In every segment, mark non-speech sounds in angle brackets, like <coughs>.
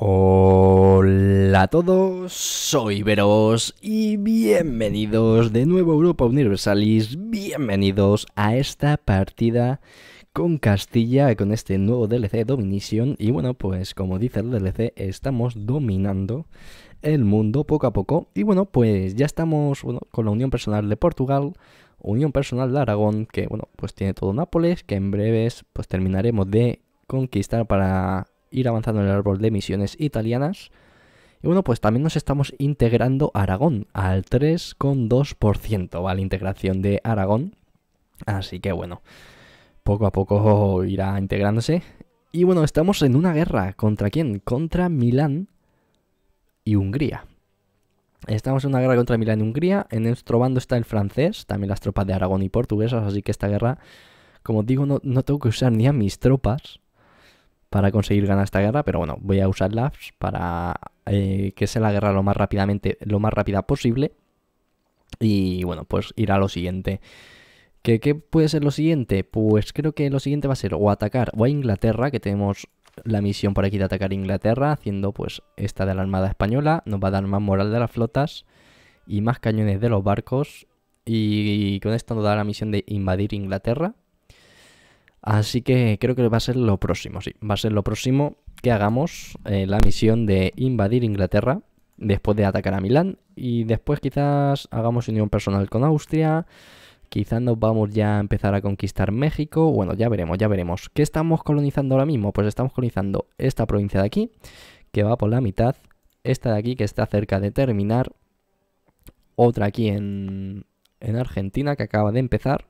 Hola a todos, soy Veros y bienvenidos de nuevo a Europa Universalis, bienvenidos a esta partida con Castilla, con este nuevo DLC Domination y bueno pues como dice el DLC estamos dominando el mundo poco a poco y bueno pues ya estamos con la Unión Personal de Portugal, Unión Personal de Aragón que bueno pues tiene todo Nápoles que en breves pues terminaremos de conquistar para ir avanzando en el árbol de misiones italianas. Y bueno, pues también nos estamos integrando Aragón, al 3,2% Vale, la integración de Aragón. Así que bueno, poco a poco <laughs> irá integrándose. Y bueno, estamos en una guerra. ¿Contra quién? Contra Milán y Hungría. Estamos en una guerra contra Milán y Hungría. En nuestro bando está el francés, también las tropas de Aragón y portuguesas. Así que esta guerra, como digo, no tengo que usar ni a mis tropas para conseguir ganar esta guerra, pero bueno, voy a usar Labs para eh, que sea la guerra lo más rápidamente, lo más rápida posible. Y bueno, pues ir a lo siguiente. ¿Qué, puede ser lo siguiente? Pues creo que lo siguiente va a ser o atacar o a Inglaterra, que tenemos la misión por aquí de atacar a Inglaterra, haciendo pues esta de la Armada Española, nos va a dar más moral de las flotas y más cañones de los barcos. y con esto nos da la misión de invadir Inglaterra. Así que creo que va a ser lo próximo, sí. Va a ser lo próximo que hagamos eh, la misión de invadir Inglaterra después de atacar a Milán. Y después quizás hagamos unión personal con Austria. Quizás nos vamos ya a empezar a conquistar México. Bueno, ya veremos, ya veremos. ¿Qué estamos colonizando ahora mismo? Pues estamos colonizando esta provincia de aquí, que va por la mitad. Esta de aquí, que está cerca de terminar. Otra aquí en Argentina, que acaba de empezar.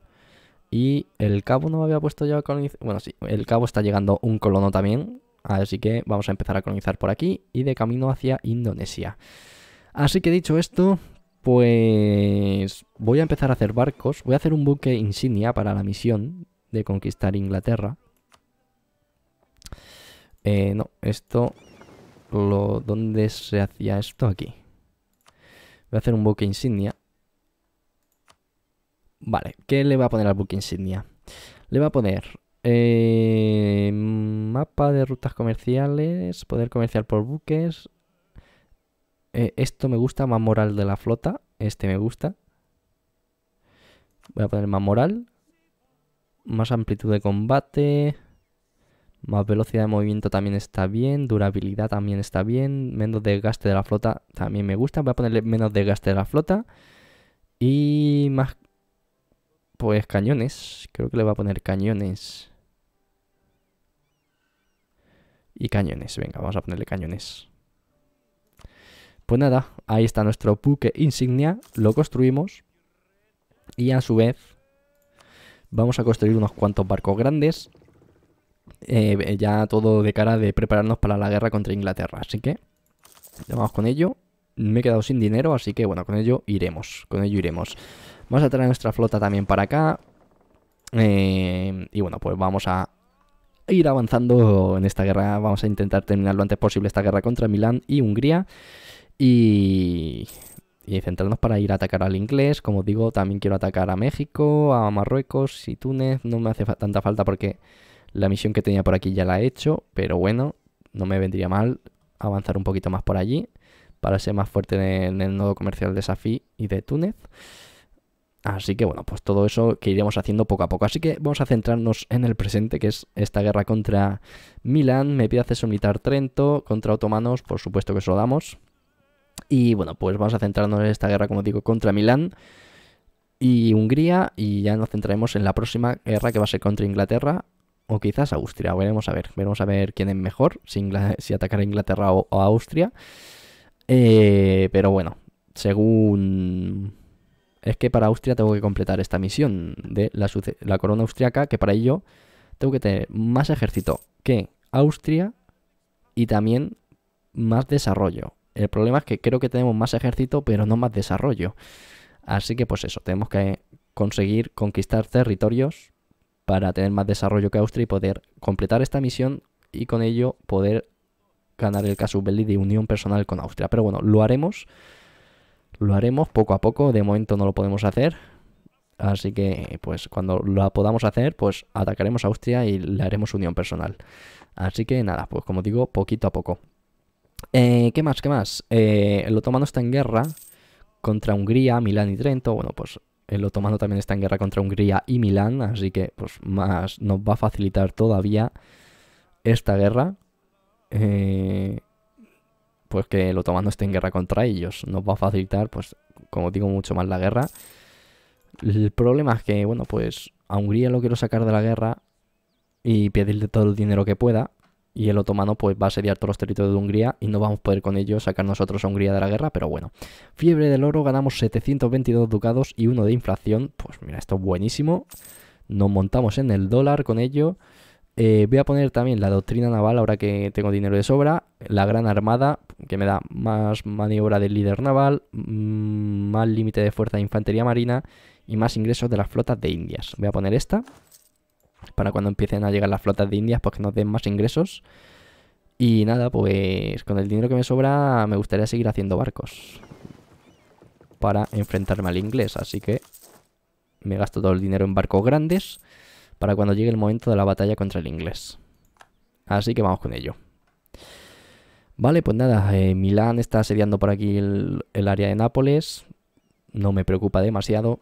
Y el cabo no había puesto ya a colonizar. Bueno, sí, el cabo está llegando un colono también. Así que vamos a empezar a colonizar por aquí y de camino hacia Indonesia. Así que dicho esto, pues voy a empezar a hacer barcos. Voy a hacer un buque insignia para la misión de conquistar Inglaterra. Eh, no, esto... Lo, ¿Dónde se hacía esto? Aquí. Voy a hacer un buque insignia Vale, ¿qué le va a poner al buque insignia? Le va a poner eh, mapa de rutas comerciales, poder comercial por buques. Eh, esto me gusta, más moral de la flota. Este me gusta. Voy a poner más moral. Más amplitud de combate. Más velocidad de movimiento también está bien. Durabilidad también está bien. Menos desgaste de la flota también me gusta. Voy a ponerle menos desgaste de la flota. Y más pues cañones. Creo que le va a poner cañones. Y cañones. Venga, vamos a ponerle cañones. Pues nada, ahí está nuestro buque insignia. Lo construimos. Y a su vez vamos a construir unos cuantos barcos grandes. Eh, ya todo de cara de prepararnos para la guerra contra Inglaterra. Así que vamos con ello. Me he quedado sin dinero, así que bueno, con ello iremos. Con ello iremos. Vamos a traer nuestra flota también para acá. Eh, y bueno, pues vamos a ir avanzando en esta guerra. Vamos a intentar terminar lo antes posible esta guerra contra Milán y Hungría. Y, centrarnos para ir a atacar al inglés. Como digo, también quiero atacar a México, a Marruecos y Túnez. No me hace tanta falta porque la misión que tenía por aquí ya la he hecho. Pero bueno, no me vendría mal avanzar un poquito más por allí para ser más fuerte en el nodo comercial de Safi y de Túnez. Así que bueno, pues todo eso que iremos haciendo poco a poco. Así que vamos a centrarnos en el presente, que es esta guerra contra Milán. Me pide acceso militar Trento contra otomanos, por supuesto que eso lo damos. Y bueno, pues vamos a centrarnos en esta guerra, como digo, contra Milán y Hungría. Y ya nos centraremos en la próxima guerra que va a ser contra Inglaterra o quizás Austria. Veremos a ver. Veremos a ver quién es mejor, si, atacar a Inglaterra o, Austria. Eh, pero bueno, según es que para Austria tengo que completar esta misión de la, corona austriaca, que para ello tengo que tener más ejército que Austria y también más desarrollo. El problema es que creo que tenemos más ejército, pero no más desarrollo. Así que pues eso, tenemos que conseguir conquistar territorios para tener más desarrollo que Austria y poder completar esta misión y con ello poder ganar el caso Belli de unión personal con Austria. Pero bueno, lo haremos lo haremos poco a poco, de momento no lo podemos hacer. Así que, pues cuando lo podamos hacer, pues atacaremos a Austria y le haremos unión personal. Así que nada, pues como digo, poquito a poco. Eh, ¿Qué más? ¿Qué más? Eh, el otomano está en guerra contra Hungría, Milán y Trento. Bueno, pues el otomano también está en guerra contra Hungría y Milán, así que pues más nos va a facilitar todavía esta guerra. Eh, pues que el otomano esté en guerra contra ellos. Nos va a facilitar, pues, como digo, mucho más la guerra. El problema es que, bueno, pues a Hungría lo quiero sacar de la guerra y pedirle todo el dinero que pueda. Y el otomano pues va a asediar todos los territorios de Hungría y no vamos a poder con ello sacar nosotros a Hungría de la guerra, pero bueno. Fiebre del oro, ganamos 722 ducados y uno de inflación. Pues mira, esto es buenísimo. Nos montamos en el dólar con ello. Eh, voy a poner también la doctrina naval, ahora que tengo dinero de sobra. La gran armada, que me da más maniobra del líder naval, mm, más límite de fuerza de infantería marina y más ingresos de las flotas de indias. Voy a poner esta, para cuando empiecen a llegar las flotas de indias, porque que nos den más ingresos. Y nada, pues con el dinero que me sobra me gustaría seguir haciendo barcos para enfrentarme al inglés. Así que me gasto todo el dinero en barcos grandes para cuando llegue el momento de la batalla contra el inglés. Así que vamos con ello. Vale, pues nada, eh, Milán está asediando por aquí el, área de Nápoles. No me preocupa demasiado.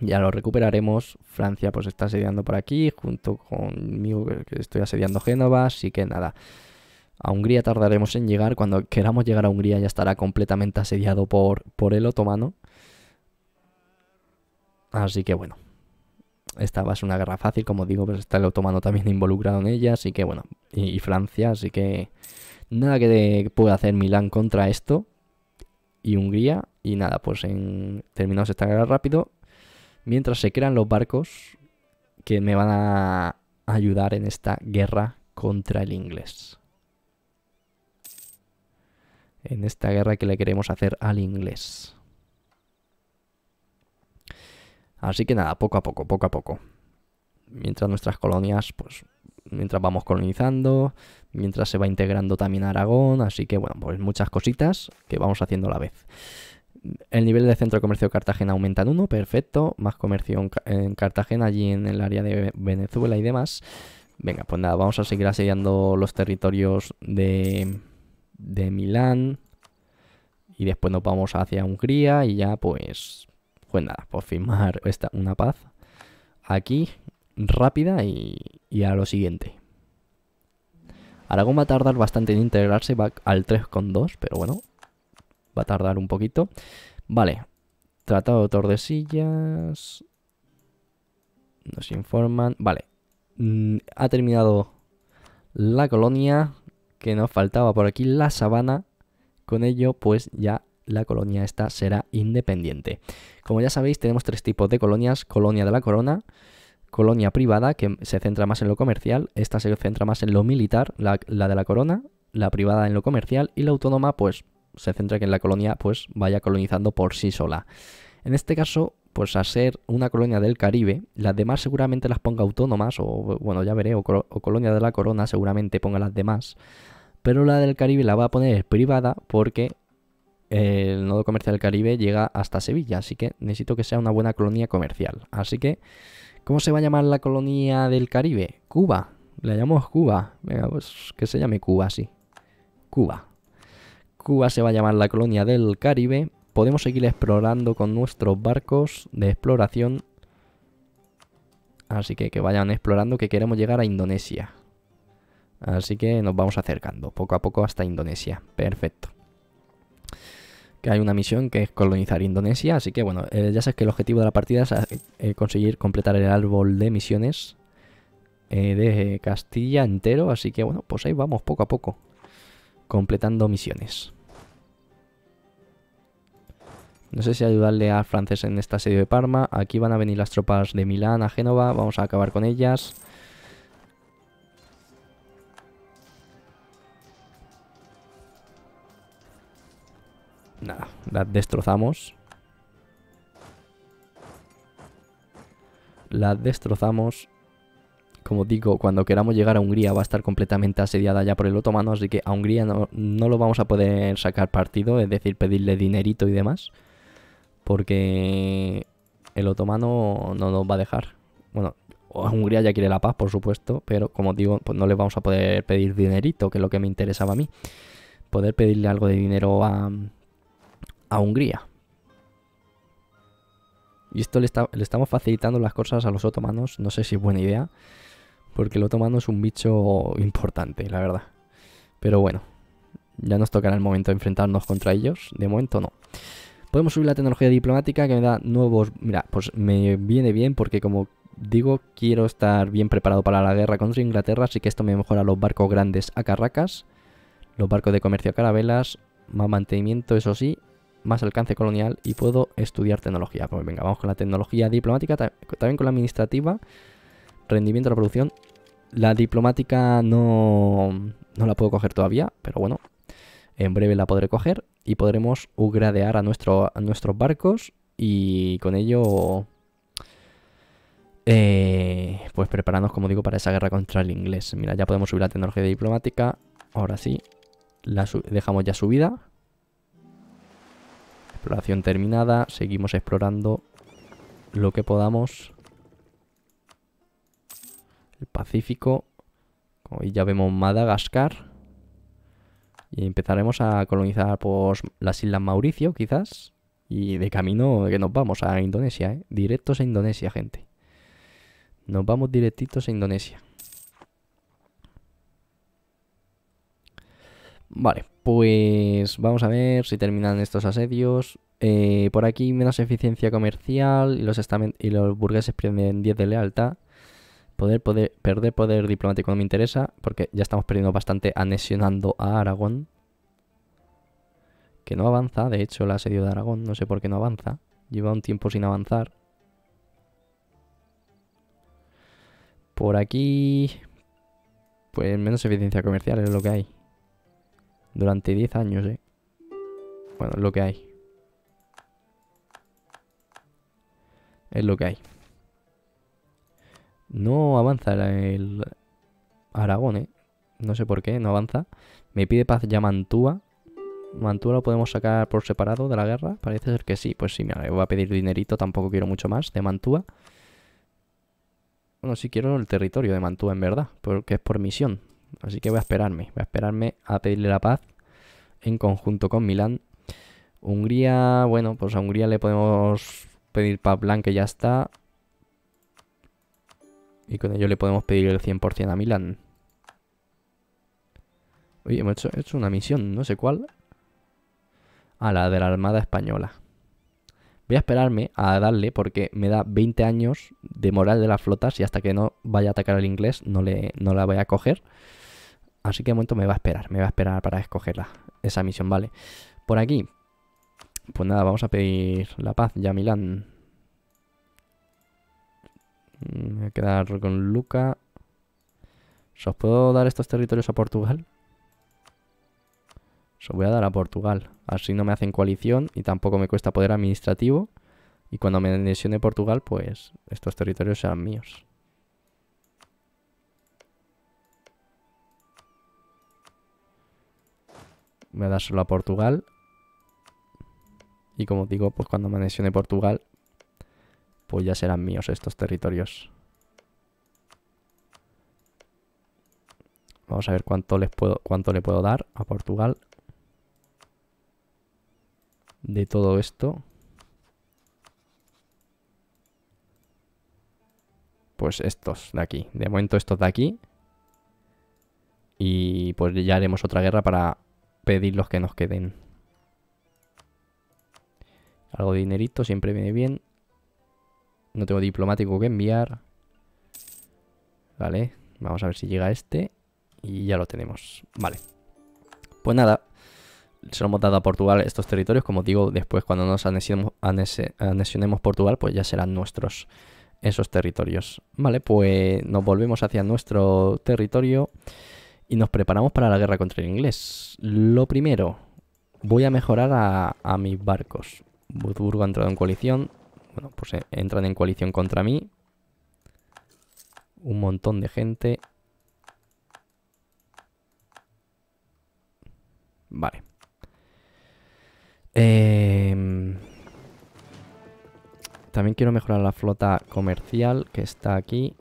Ya lo recuperaremos. Francia pues está asediando por aquí, junto conmigo que estoy asediando Génova. Así que nada, a Hungría tardaremos en llegar. Cuando queramos llegar a Hungría ya estará completamente asediado por, por el otomano. Así que bueno esta va a ser una guerra fácil, como digo, pues está el otomano también involucrado en ella, así que bueno, y, Francia, así que nada que, pueda hacer Milán contra esto y Hungría, y nada, pues terminamos esta guerra rápido, mientras se crean los barcos que me van a ayudar en esta guerra contra el inglés. En esta guerra que le queremos hacer al inglés. Así que nada, poco a poco, poco a poco. Mientras nuestras colonias, pues, mientras vamos colonizando, mientras se va integrando también Aragón, así que bueno, pues muchas cositas que vamos haciendo a la vez. El nivel de centro de comercio de Cartagena aumenta en uno, perfecto. Más comercio en Cartagena, allí en el área de Venezuela y demás. Venga, pues nada, vamos a seguir asediando los territorios de, de Milán. Y después nos vamos hacia Hungría y ya pues pues nada, por firmar esta, una paz aquí, rápida y, a lo siguiente. Aragón va a tardar bastante en integrarse, va al 3,2, pero bueno, va a tardar un poquito. Vale, Tratado de Tordesillas. Nos informan. Vale, mm, ha terminado la colonia que nos faltaba por aquí, la sabana. Con ello, pues ya la colonia esta será independiente. Como ya sabéis, tenemos tres tipos de colonias, colonia de la corona, colonia privada, que se centra más en lo comercial, esta se centra más en lo militar, la, de la corona, la privada en lo comercial y la autónoma, pues se centra que en la colonia pues vaya colonizando por sí sola. En este caso, pues a ser una colonia del Caribe, las demás seguramente las ponga autónomas, o bueno, ya veré, o, colonia de la corona seguramente ponga las demás, pero la del Caribe la va a poner privada porque el nodo comercial del Caribe llega hasta Sevilla, así que necesito que sea una buena colonia comercial. Así que, ¿cómo se va a llamar la colonia del Caribe? Cuba. La llamamos Cuba. Venga, pues que se llame Cuba, sí. Cuba. Cuba se va a llamar la colonia del Caribe. Podemos seguir explorando con nuestros barcos de exploración. Así que que vayan explorando que queremos llegar a Indonesia. Así que nos vamos acercando poco a poco hasta Indonesia. Perfecto que hay una misión que es colonizar Indonesia, así que bueno, eh, ya sabes que el objetivo de la partida es eh, conseguir completar el árbol de misiones eh, de Castilla entero, así que bueno, pues ahí vamos poco a poco, completando misiones. No sé si ayudarle a francés en este asedio de Parma, aquí van a venir las tropas de Milán a Génova, vamos a acabar con ellas... Nada, la destrozamos. La destrozamos. Como digo, cuando queramos llegar a Hungría va a estar completamente asediada ya por el otomano, así que a Hungría no, no lo vamos a poder sacar partido, es decir, pedirle dinerito y demás. Porque el otomano no nos va a dejar. Bueno, Hungría ya quiere la paz, por supuesto, pero como digo, pues no le vamos a poder pedir dinerito, que es lo que me interesaba a mí. Poder pedirle algo de dinero a, a Hungría. Y esto le, estamos facilitando las cosas a los otomanos, no sé si es buena idea, porque el otomano es un bicho importante, la verdad. Pero bueno, ya nos tocará el momento de enfrentarnos contra ellos, de momento no. Podemos subir la tecnología diplomática que me da nuevos... Mira, pues me viene bien porque como digo, quiero estar bien preparado para la guerra contra Inglaterra, así que esto me mejora los barcos grandes a Carracas, los barcos de comercio a Carabelas, más mantenimiento, eso sí, más alcance colonial y puedo estudiar tecnología. Pues venga, vamos con la tecnología diplomática, también con la administrativa, rendimiento de la producción. La diplomática no, no la puedo coger todavía, pero bueno, en breve la podré coger y podremos upgradear a, nuestros barcos y con ello eh, pues prepararnos, como digo, para esa guerra contra el inglés. Mira, ya podemos subir la tecnología diplomática. Ahora sí, la dejamos ya subida. Exploración terminada. Seguimos explorando lo que podamos. El Pacífico. Hoy ya vemos Madagascar. Y empezaremos a colonizar pues, las Islas Mauricio, quizás. Y de camino que nos vamos a Indonesia, ¿eh? Directos a Indonesia, gente. Nos vamos directitos a Indonesia. Vale, pues vamos a ver si terminan estos asedios. Eh, por aquí menos eficiencia comercial y los, burgueses pierden 10 de lealtad. Poder, perder poder diplomático no me interesa, porque ya estamos perdiendo bastante anexionando a Aragón. Que no avanza, de hecho, el asedio de Aragón, no sé por qué no avanza. Lleva un tiempo sin avanzar. Por aquí... Pues menos eficiencia comercial es lo que hay. Durante 10 años, ¿eh? Bueno, es lo que hay. Es lo que hay. No avanza el Aragón, ¿eh? No sé por qué, no avanza. Me pide paz ya Mantua. Mantua lo podemos sacar por separado de la guerra. Parece ser que sí. Pues sí, mira, voy a pedir dinerito. Tampoco quiero mucho más de Mantua. Bueno, sí quiero el territorio de Mantua, en verdad. Porque es por misión. Así que voy a esperarme, voy a esperarme a pedirle la paz en conjunto con Milán. Hungría, bueno, pues a Hungría le podemos pedir paz blanca y ya está. Y con ello le podemos pedir el 100% a Milán. Oye, hemos hecho una misión, no sé cuál. A la de la Armada Española. Voy a esperarme a darle porque me da 20 años de moral de las flotas y hasta que no vaya a atacar al inglés no, le, no la voy a coger. Así que de momento me va a esperar, me va a esperar para escogerla. Esa misión, vale. Por aquí. Pues nada, vamos a pedir la paz ya Milán. Mm, me voy a quedar con Luca. ¿Os puedo dar estos territorios a Portugal? voy a dar a Portugal. Así no me hacen coalición y tampoco me cuesta poder administrativo. Y cuando me lesione Portugal, pues estos territorios serán míos. Voy a dar solo a Portugal. Y como digo, pues cuando me anexione Portugal, pues ya serán míos estos territorios. Vamos a ver cuánto, les puedo, cuánto le puedo dar a Portugal de todo esto. Pues estos de aquí. De momento estos de aquí. Y pues ya haremos otra guerra para pedir los que nos queden. Algo de dinerito siempre viene bien. No tengo diplomático que enviar. Vale, vamos a ver si llega este. Y ya lo tenemos. Vale. Pues nada, se lo hemos dado a Portugal estos territorios. Como digo, después cuando nos anexionemos, A Portugal, pues ya serán nuestros esos territorios. Vale, pues nos volvemos hacia nuestro territorio y nos preparamos para la guerra contra el inglés. Lo primero, voy a mejorar a, mis barcos. Budburgo ha entrado en coalición. Bueno, pues eh, entran en coalición contra mí. Un montón de gente. Vale. Em, también quiero mejorar la flota comercial que está aquí.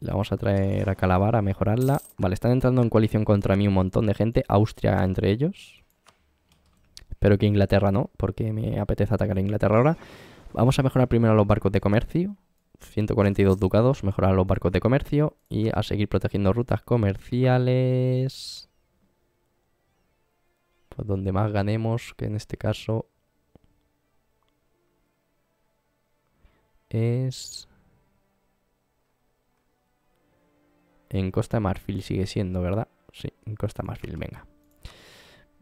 La vamos a traer a Calabar a mejorarla. Vale, están entrando en coalición contra mí un montón de gente. Austria entre ellos. Espero que Inglaterra no, porque me apetece atacar a Inglaterra ahora. Vamos a mejorar primero los barcos de comercio. 142 ducados, mejorar los barcos de comercio y a seguir protegiendo rutas comerciales donde más ganemos, que en este caso es... En Costa de Marfil sigue siendo, ¿verdad? Sí, en Costa de Marfil, venga.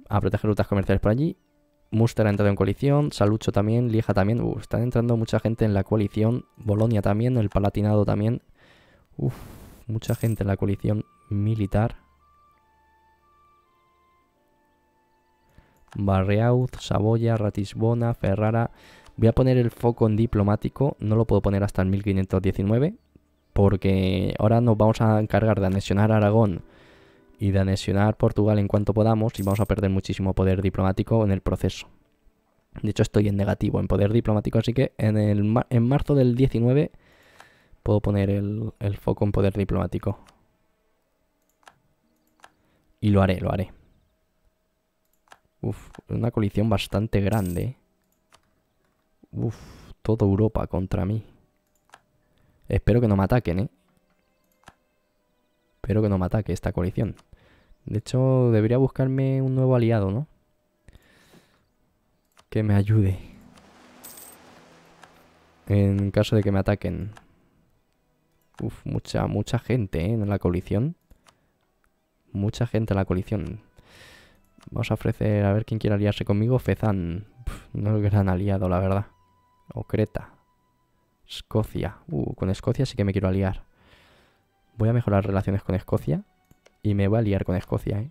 A proteger rutas comerciales por allí. Muster ha entrado en coalición, Salucho también, Lieja también. Uh, están entrando mucha gente en la coalición. Bolonia también, el Palatinado también. mucha gente en la coalición militar. Barreaud, Saboya, Ratisbona, Ferrara. Voy a poner el foco en diplomático, no lo puedo poner hasta el 1519, porque ahora nos vamos a encargar de anexionar Aragón y de anexionar Portugal en cuanto podamos y vamos a perder muchísimo poder diplomático en el proceso. De hecho estoy en negativo en poder diplomático, así que en, el en marzo del 19 puedo poner el foco en poder diplomático. Y lo haré, lo haré. Uf, una coalición bastante grande. Uf, toda Europa contra mí. Espero que no me ataquen, ¿eh? Espero que no me ataque esta coalición. De hecho, debería buscarme un nuevo aliado, ¿no? Que me ayude. En caso de que me ataquen. Uf, mucha, mucha gente, ¿eh? En la coalición. Mucha gente en la coalición. Vamos a ofrecer a ver quién quiere aliarse conmigo. Fezán no es gran aliado, la verdad. O Creta. Escocia. Uh, con Escocia sí que me quiero aliar. Voy a mejorar relaciones con Escocia. Y me voy a aliar con Escocia, ¿eh?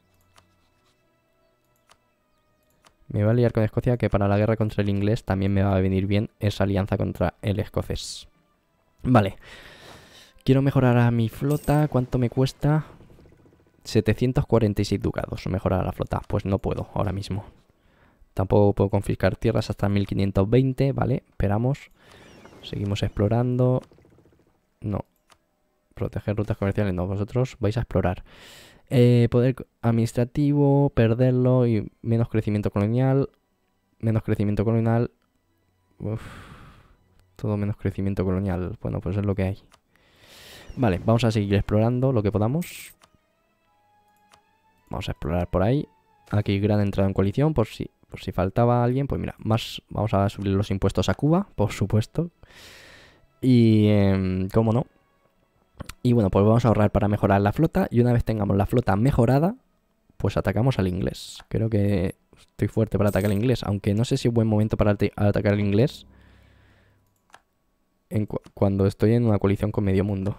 Me voy a aliar con Escocia, que para la guerra contra el inglés también me va a venir bien esa alianza contra el escocés. Vale. Quiero mejorar a mi flota. ¿Cuánto me cuesta? 746 ducados. Mejorar la flota. Pues no puedo ahora mismo. Tampoco puedo confiscar tierras hasta 1520, ¿vale? Esperamos. Seguimos explorando. No. Proteger rutas comerciales, no. Vosotros vais a explorar. Eh, poder administrativo, perderlo y menos crecimiento colonial. Menos crecimiento colonial. Todo menos crecimiento colonial. Bueno, pues es lo que hay. Vale, vamos a seguir explorando lo que podamos. Vamos a explorar por ahí. Aquí gran entrada en coalición, por si, por si faltaba alguien. Pues mira, más vamos a subir los impuestos a Cuba, por supuesto. Y, em, cómo no. Y bueno, pues vamos a ahorrar para mejorar la flota. Y una vez tengamos la flota mejorada, pues atacamos al inglés. Creo que estoy fuerte para atacar al inglés. Aunque no sé si es buen momento para atacar al inglés. cuando estoy en una coalición con medio mundo.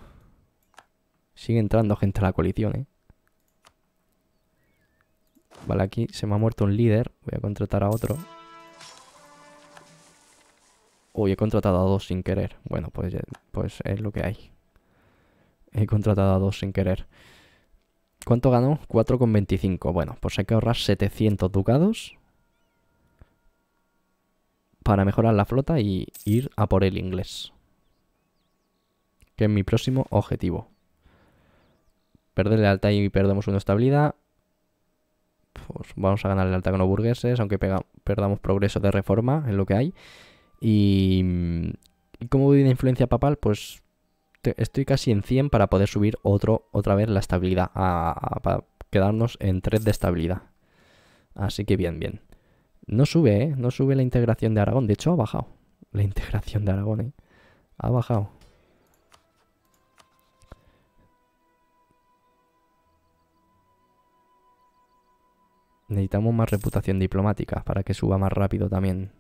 Sigue entrando gente a la coalición, ¿eh? Vale, aquí se me ha muerto un líder. Voy a contratar a otro. Uy, he contratado a dos sin querer. Bueno, pues, pues es lo que hay. He contratado a dos sin querer. ¿Cuánto ganó? 4,25. Bueno, pues hay que ahorrar 700 ducados para mejorar la flota y ir a por el inglés. Que es mi próximo objetivo. Perder alta y perdemos una estabilidad. Pues vamos a ganar el Alta con los burgueses, aunque perdamos progreso de reforma en lo que hay. Y, como como de influencia papal, pues estoy casi en 100 para poder subir otro, otra vez la estabilidad, para quedarnos en 3 de estabilidad. Así que bien, bien. No sube, ¿eh? No sube la integración de Aragón. De hecho, ha bajado. La integración de Aragón, ¿eh? Ha bajado. Necesitamos más reputación diplomática para que suba más rápido también.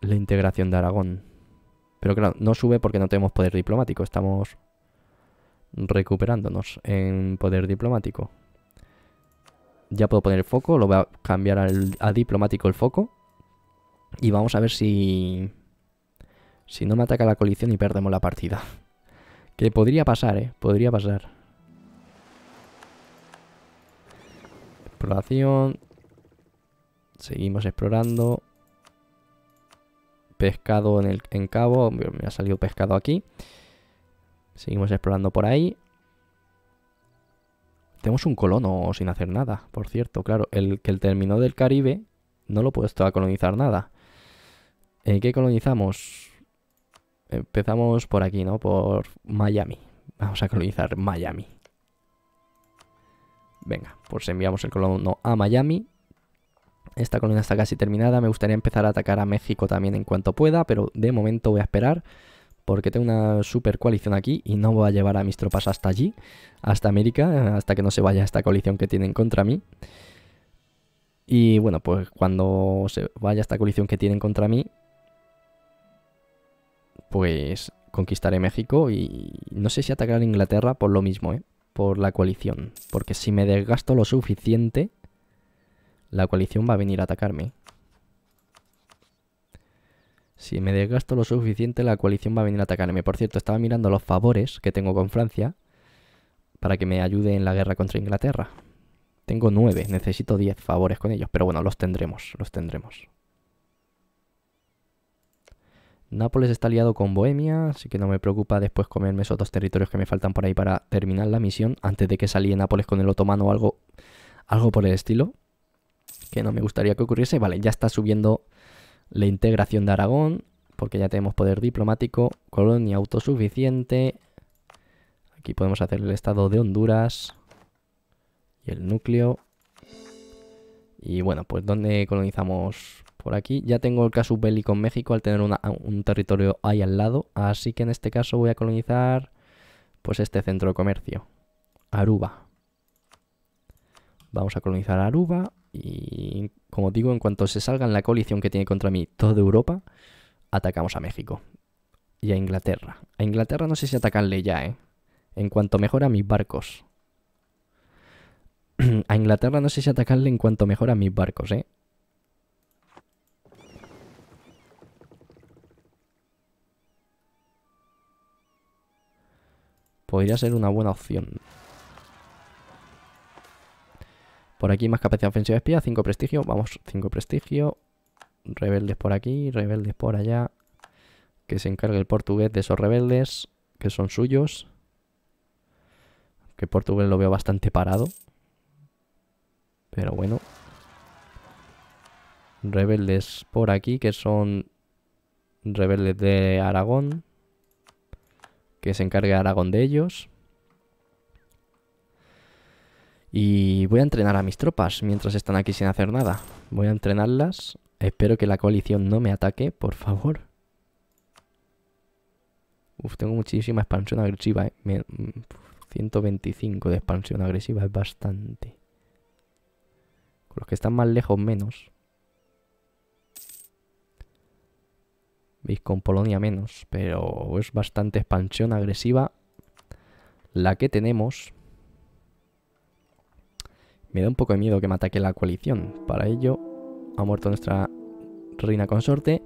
La integración de Aragón. Pero claro, no sube porque no tenemos poder diplomático. Estamos recuperándonos en poder diplomático. Ya puedo poner el foco. Lo voy a cambiar a diplomático el foco. Y vamos a ver si... Si no me ataca la colisión y perdemos la partida. <laughs> Que podría pasar, ¿eh? Podría pasar. exploración. Seguimos explorando. Pescado en, el, cabo. Me ha salido pescado aquí. Seguimos explorando por ahí. Tenemos un colono sin hacer nada, por cierto. Claro, el que el terminó del Caribe no lo he puesto a colonizar nada. ¿en ¿Qué colonizamos? Empezamos por aquí, ¿no? Por Miami. Vamos a colonizar Miami. Venga, pues enviamos el colono a Miami. Esta colonia está casi terminada. Me gustaría empezar a atacar a México también en cuanto pueda, pero de momento voy a esperar porque tengo una super coalición aquí y no voy a llevar a mis tropas hasta allí, hasta América, hasta que no se vaya esta coalición que tienen contra mí. Y bueno, pues cuando se vaya esta coalición que tienen contra mí, pues conquistaré México y no sé si atacar a Inglaterra por lo mismo, ¿eh? por la coalición. Porque si me desgasto lo suficiente, la coalición va a venir a atacarme. Si me desgasto lo suficiente, la coalición va a venir a atacarme. Por cierto, estaba mirando los favores que tengo con Francia para que me ayude en la guerra contra Inglaterra. Tengo nueve, necesito diez favores con ellos, pero bueno, los tendremos, los tendremos. Nápoles está aliado con Bohemia, así que no me preocupa después comerme esos dos territorios que me faltan por ahí para terminar la misión antes de que salí Nápoles con el otomano o algo, algo por el estilo. Que no me gustaría que ocurriese. Vale, ya está subiendo la integración de Aragón, porque ya tenemos poder diplomático, colonia autosuficiente. Aquí podemos hacer el estado de Honduras y el núcleo. Y bueno, pues ¿dónde colonizamos por aquí. Ya tengo el caso bélico con México al tener un territorio ahí al lado, así que en este caso voy a colonizar pues este centro de comercio, Aruba. Vamos a colonizar Aruba y como digo, en cuanto se salga en la coalición que tiene contra mí toda Europa, atacamos a México y a Inglaterra. A Inglaterra no sé si atacarle ya, ¿eh? En cuanto mejora mis barcos. <clears throat> a Inglaterra no sé si atacarle en cuanto mejora mis barcos, ¿eh? Podría ser una buena opción. Por aquí más capacidad ofensiva de espía, 5 prestigio, vamos, 5 prestigio. Rebeldes por aquí, rebeldes por allá. Que se encargue el portugués de esos rebeldes, que son suyos. Que el portugués lo veo bastante parado. Pero bueno. Rebeldes por aquí, que son rebeldes de Aragón que se encargue Aragón de ellos. Y voy a entrenar a mis tropas mientras están aquí sin hacer nada. Voy a entrenarlas. Espero que la coalición no me ataque, por favor. Uf, tengo muchísima expansión agresiva, 125 ¿eh? mm, de expansión agresiva es bastante. Con los que están más lejos, menos. Veis, con Polonia menos, pero es bastante expansión agresiva la que tenemos. Me da un poco de miedo que me ataque la coalición. Para ello ha muerto nuestra reina consorte.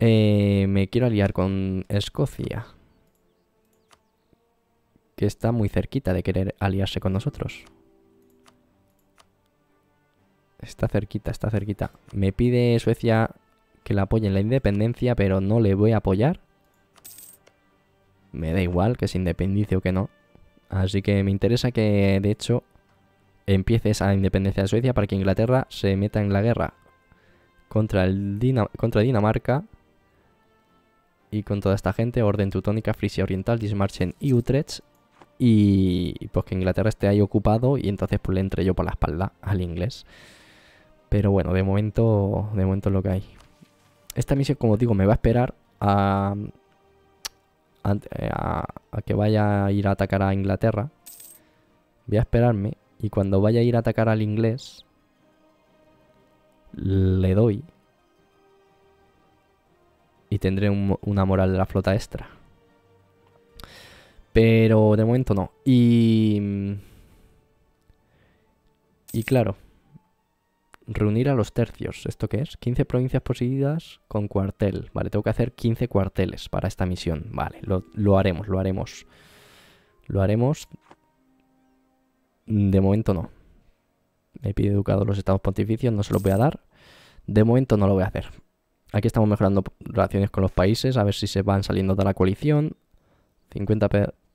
Eh, me quiero aliar con Escocia. Que está muy cerquita de querer aliarse con nosotros. Está cerquita, está cerquita. Me pide Suecia que le apoyen la independencia, pero no le voy a apoyar. Me da igual que se independice o que no. Así que me interesa que, de hecho, empiece esa independencia de Suecia para que Inglaterra se meta en la guerra contra, el contra Dinamarca y con toda esta gente, Orden Teutónica, Frisia Oriental, Dismarchen y Utrecht. Y pues que Inglaterra esté ahí ocupado y entonces pues le entre yo por la espalda al inglés. Pero bueno, de momento, de momento lo que hay. Esta misión, como digo, me va a esperar a, a, que vaya a ir a atacar a Inglaterra. Voy a esperarme y cuando vaya a ir a atacar al inglés, le doy. Y tendré una moral de la flota extra. Pero de momento no. Y... Y claro reunir a los tercios. ¿Esto qué es? 15 provincias poseídas con cuartel. Vale, tengo que hacer 15 cuarteles para esta misión. Vale, lo, haremos, lo haremos. Lo haremos. De momento no. Me pide educado los estados pontificios, no se los voy a dar. De momento no lo voy a hacer. Aquí estamos mejorando relaciones con los países, a ver si se van saliendo de la coalición. 50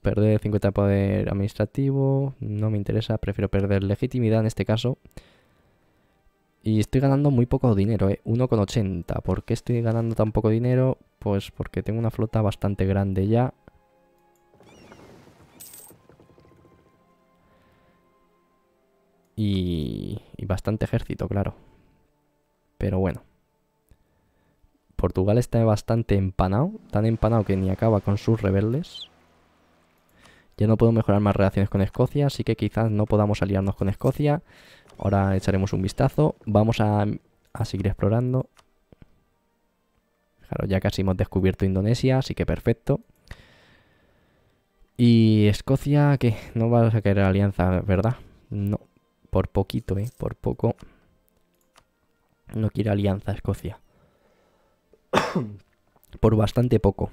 perder 50 poder administrativo, no me interesa, prefiero perder legitimidad en este caso. Y estoy ganando muy poco dinero, ¿eh? 1,80. ¿Por qué estoy ganando tan poco dinero? Pues porque tengo una flota bastante grande ya. Y, y bastante ejército, claro. Pero bueno. Portugal está bastante empanado. Tan empanado que ni acaba con sus rebeldes. Ya no puedo mejorar más relaciones con Escocia, así que quizás no podamos aliarnos con Escocia. Ahora echaremos un vistazo. Vamos a, seguir explorando. Claro, ya casi hemos descubierto Indonesia, así que perfecto. Y Escocia, que no va a querer alianza, ¿verdad? No, por poquito, ¿eh? Por poco. No quiere alianza Escocia. <coughs> por bastante poco.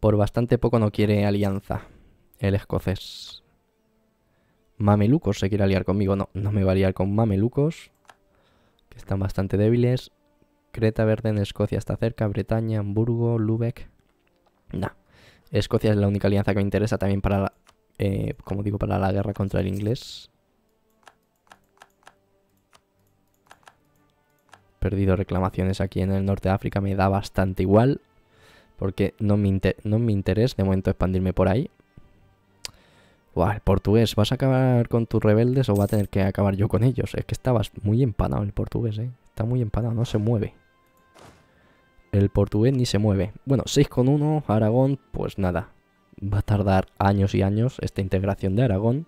Por bastante poco no quiere alianza el escocés. Mamelucos se quiere aliar conmigo. No, no me va a aliar con mamelucos, que están bastante débiles. Creta Verde en Escocia está cerca, Bretaña, Hamburgo, Lübeck. No. Escocia es la única alianza que me interesa también para, eh, digo, para la guerra contra el inglés. Perdido reclamaciones aquí en el norte de África me da bastante igual. Porque no me, interesa de momento expandirme por ahí. el portugués, ¿vas a acabar con tus rebeldes o va a tener que acabar yo con ellos? Es que estabas muy empanado el portugués, ¿eh? Está muy empanado, no se mueve. El portugués ni se mueve. Bueno, 6 con 1, Aragón, pues nada. Va a tardar años y años esta integración de Aragón.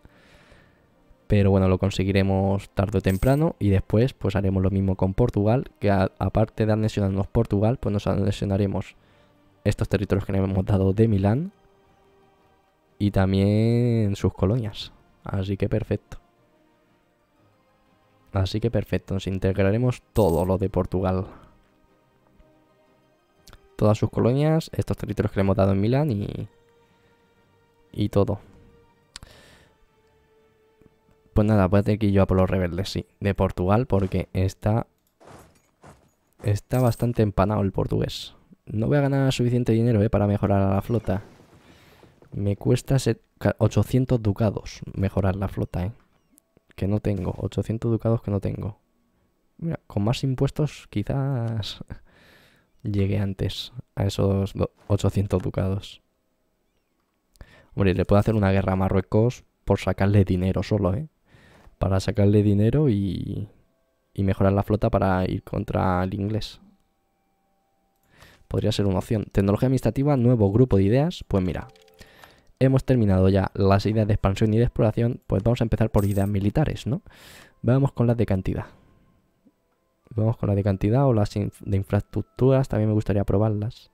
Pero bueno, lo conseguiremos tarde o temprano. Y después, pues haremos lo mismo con Portugal. Que aparte de anexionarnos Portugal, pues nos anexionaremos estos territorios que le hemos dado de Milán y también sus colonias. Así que perfecto. Así que perfecto, nos integraremos todo lo de Portugal. Todas sus colonias, estos territorios que le hemos dado en Milán y, y todo. Pues nada, voy a tener que ir yo a por los rebeldes, sí, de Portugal, porque está, está bastante empanado el portugués. No voy a ganar suficiente dinero eh, para mejorar a la flota. Me cuesta 800 ducados mejorar la flota, eh, Que no tengo. 800 ducados que no tengo. Mira, con más impuestos quizás <laughs> llegué antes a esos 800 ducados. Hombre, le puedo hacer una guerra a Marruecos por sacarle dinero solo, eh, Para sacarle dinero y, y mejorar la flota para ir contra el inglés. Podría ser una opción. Tecnología administrativa, nuevo grupo de ideas. Pues mira, hemos terminado ya las ideas de expansión y de exploración. Pues vamos a empezar por ideas militares, ¿no? Vamos con las de cantidad. Vamos con las de cantidad o las de infraestructuras. También me gustaría probarlas.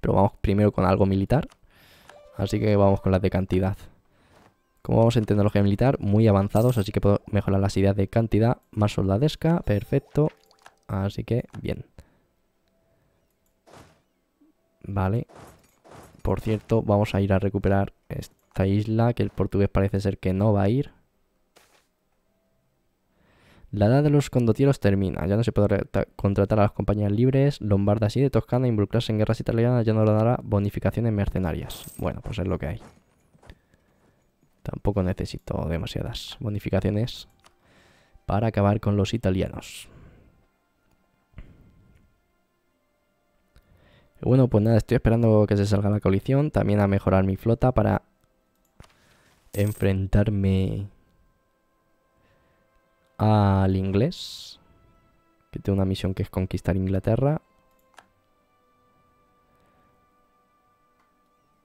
Pero vamos primero con algo militar. Así que vamos con las de cantidad. Como vamos en tecnología militar, muy avanzados, así que puedo mejorar las ideas de cantidad más soldadesca. Perfecto. Así que, bien. Vale. Por cierto, vamos a ir a recuperar esta isla que el portugués parece ser que no va a ir. La edad de los condotieros termina. Ya no se podrá contratar a las compañías libres. Lombardas y de Toscana involucrarse en guerras italianas ya no le dará bonificaciones mercenarias. Bueno, pues es lo que hay. Tampoco necesito demasiadas bonificaciones para acabar con los italianos. Bueno, pues nada, estoy esperando que se salga la coalición. También a mejorar mi flota para enfrentarme al inglés. Que tengo una misión que es conquistar Inglaterra.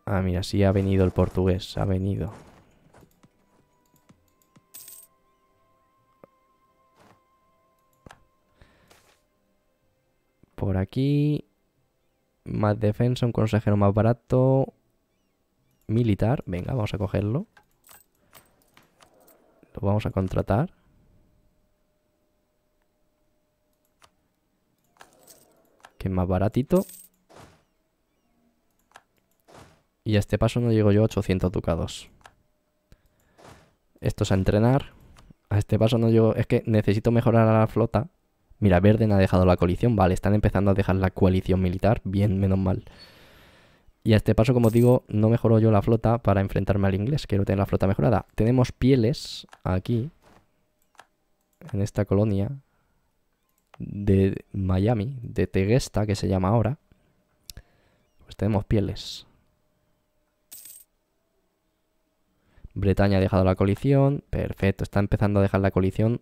Ah, mira, sí ha venido el portugués, ha venido. Por aquí. Más defensa, un consejero más barato. Militar. Venga, vamos a cogerlo. Lo vamos a contratar. Que es más baratito. Y a este paso no llego yo a 800 ducados. Esto es a entrenar. A este paso no llego... Es que necesito mejorar a la flota. Mira, Verden ha dejado la coalición, vale, están empezando a dejar la coalición militar, bien, menos mal. Y a este paso, como os digo, no mejoro yo la flota para enfrentarme al inglés, quiero tener la flota mejorada. Tenemos pieles aquí, en esta colonia de Miami, de Tegesta, que se llama ahora. Pues tenemos pieles. Bretaña ha dejado la coalición, perfecto, está empezando a dejar la coalición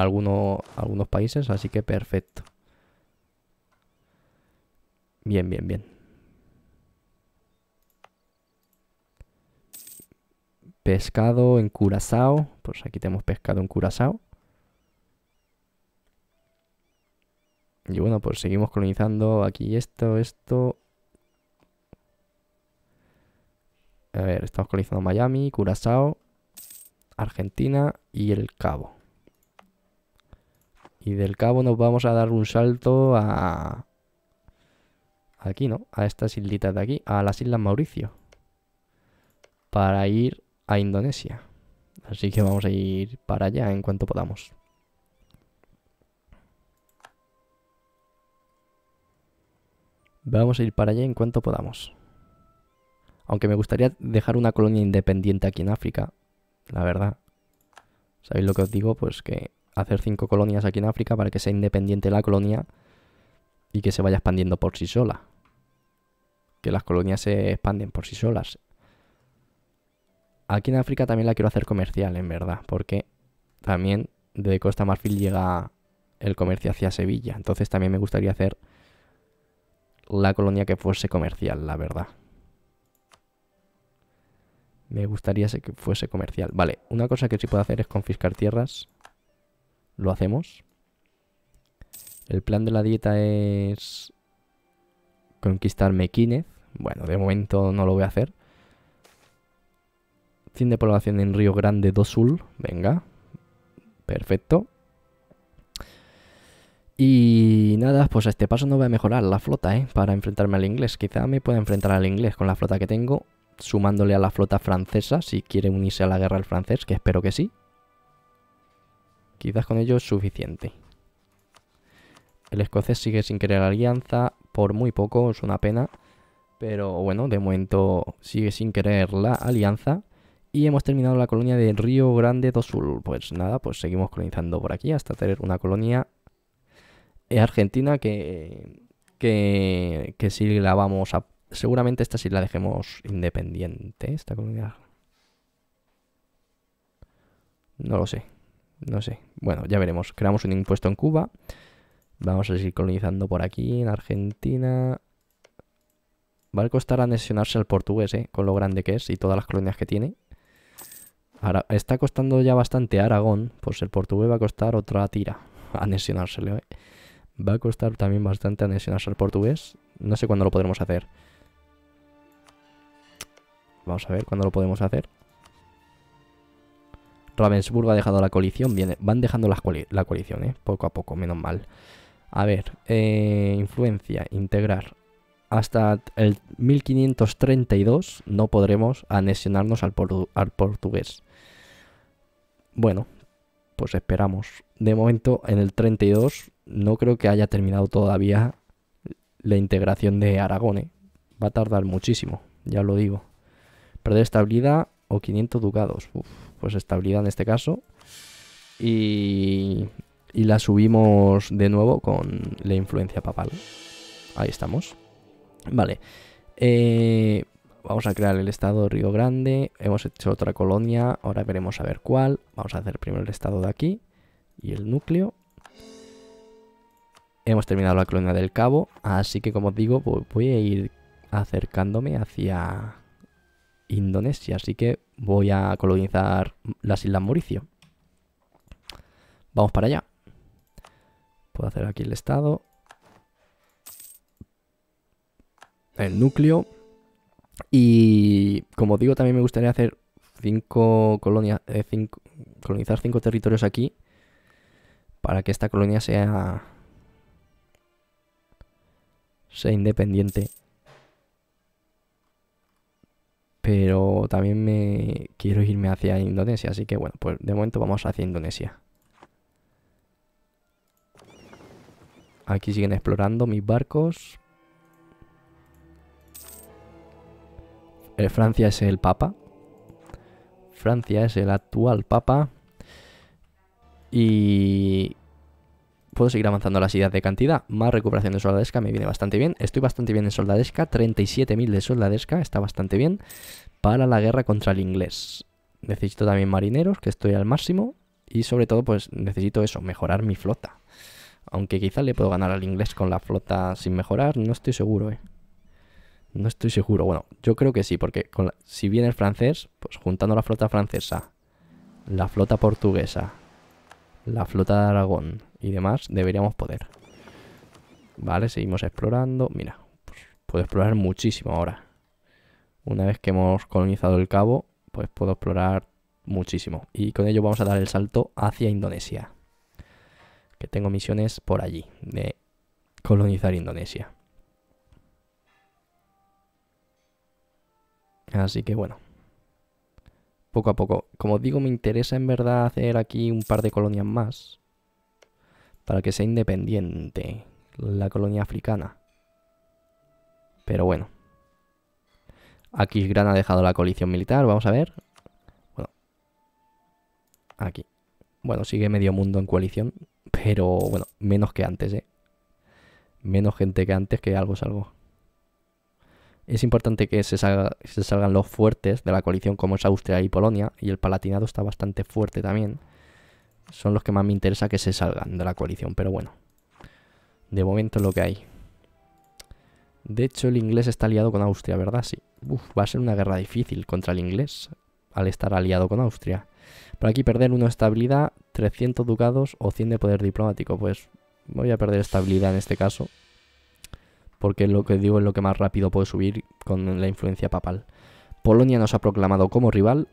algunos países, así que perfecto. Bien, bien, bien. Pescado en Curazao. Pues aquí tenemos pescado en Curazao. Y bueno, pues seguimos colonizando aquí esto, esto. A ver, estamos colonizando Miami, Curazao, Argentina y El Cabo. Y del cabo nos vamos a dar un salto a... Aquí, ¿no? A estas islitas de aquí, a las Islas Mauricio. Para ir a Indonesia. Así que vamos a ir para allá en cuanto podamos. Vamos a ir para allá en cuanto podamos. Aunque me gustaría dejar una colonia independiente aquí en África, la verdad. ¿Sabéis lo que os digo? Pues que hacer cinco colonias aquí en África para que sea independiente la colonia y que se vaya expandiendo por sí sola. Que las colonias se expanden por sí solas. Aquí en África también la quiero hacer comercial, en verdad, porque también de Costa Marfil llega el comercio hacia Sevilla. Entonces también me gustaría hacer la colonia que fuese comercial, la verdad. Me gustaría que fuese comercial. Vale, una cosa que sí puedo hacer es confiscar tierras lo hacemos. El plan de la dieta es conquistar Mequinez. Bueno, de momento no lo voy a hacer. 100 de población en Río Grande do Sul. Venga. Perfecto. Y nada, pues a este paso no voy a mejorar la flota, ¿eh? Para enfrentarme al inglés. Quizá me pueda enfrentar al inglés con la flota que tengo, sumándole a la flota francesa, si quiere unirse a la guerra al francés, que espero que sí. Quizás con ello es suficiente. El escocés sigue sin querer la alianza, por muy poco, es una pena. Pero bueno, de momento sigue sin querer la alianza. Y hemos terminado la colonia de Río Grande do Sul. Pues nada, pues seguimos colonizando por aquí hasta tener una colonia argentina que, que, que si la vamos a... Seguramente esta sí la dejemos independiente, esta colonia. No lo sé, no sé. Bueno, ya veremos. Creamos un impuesto en Cuba. Vamos a seguir colonizando por aquí, en Argentina. Va a costar anexionarse al portugués, ¿eh? Con lo grande que es y todas las colonias que tiene. Ahora, está costando ya bastante Aragón. Pues el portugués va a costar otra tira <laughs> Anexionársele ¿eh? Va a costar también bastante anexionarse al portugués. No sé cuándo lo podremos hacer. Vamos a ver cuándo lo podemos hacer. Ravensburg ha dejado la coalición. van dejando la coalición, ¿eh? Poco a poco, menos mal. A ver, eh, influencia, integrar. Hasta el 1532 no podremos anexionarnos al, portugués. Bueno, pues esperamos. De momento, en el 32 no creo que haya terminado todavía la integración de Aragón. ¿eh? Va a tardar muchísimo, ya lo digo. Perder estabilidad o 500 ducados. Uf, pues estabilidad en este caso. Y, la subimos de nuevo con la influencia papal. Ahí estamos. Vale. Eh, vamos a crear el estado Río Grande. Hemos hecho otra colonia. Ahora veremos a ver cuál. Vamos a hacer primero el estado de aquí y el núcleo. Hemos terminado la colonia del Cabo. Así que como os digo, voy a ir acercándome hacia Indonesia, así que voy a colonizar las Islas Mauricio. Vamos para allá. Puedo hacer aquí el estado. El núcleo. Y como digo, también me gustaría hacer cinco colonias, eh, colonizar cinco territorios aquí para que esta colonia sea sea independiente pero también me quiero irme hacia Indonesia, así que bueno, pues de momento vamos hacia Indonesia. Aquí siguen explorando mis barcos. Eh, Francia es el Papa. Francia es el actual Papa. Y puedo seguir avanzando la ideas de cantidad. Más recuperación de soldadesca me viene bastante bien. Estoy bastante bien en soldadesca. 37.000 de soldadesca. Está bastante bien. Para la guerra contra el inglés. Necesito también marineros, que estoy al máximo. Y sobre todo, pues necesito eso, mejorar mi flota. Aunque quizá le puedo ganar al inglés con la flota sin mejorar. No estoy seguro, eh. No estoy seguro. Bueno, yo creo que sí, porque si viene el francés, pues juntando la flota francesa, la flota portuguesa, la flota de Aragón, y demás, deberíamos poder. Vale, seguimos explorando. Mira, pues, puedo explorar muchísimo ahora. Una vez que hemos colonizado el cabo, pues puedo explorar muchísimo. Y con ello vamos a dar el salto hacia Indonesia. Que tengo misiones por allí, de colonizar Indonesia. Así que bueno, poco a poco. Como digo, me interesa en verdad hacer aquí un par de colonias más para que sea independiente la colonia africana. Pero bueno. Aquí Gran ha dejado la coalición militar, vamos a ver. Bueno. Aquí. Bueno, sigue medio mundo en coalición, pero bueno, menos que antes, ¿eh? Menos gente que antes, que algo es algo. Es importante que se, se salgan los fuertes de la coalición como es Austria y Polonia, y el Palatinado está bastante fuerte también son los que más me interesa que se salgan de la coalición, pero bueno. De momento es lo que hay. De hecho, el inglés está aliado con Austria, ¿verdad? Sí. va a ser una guerra difícil contra el inglés al estar aliado con Austria. Por aquí perder una estabilidad, 300 ducados o 100 de poder diplomático. Pues voy a perder estabilidad en este caso. Porque lo que digo es lo que más rápido puede subir con la influencia papal. Polonia nos ha proclamado como rival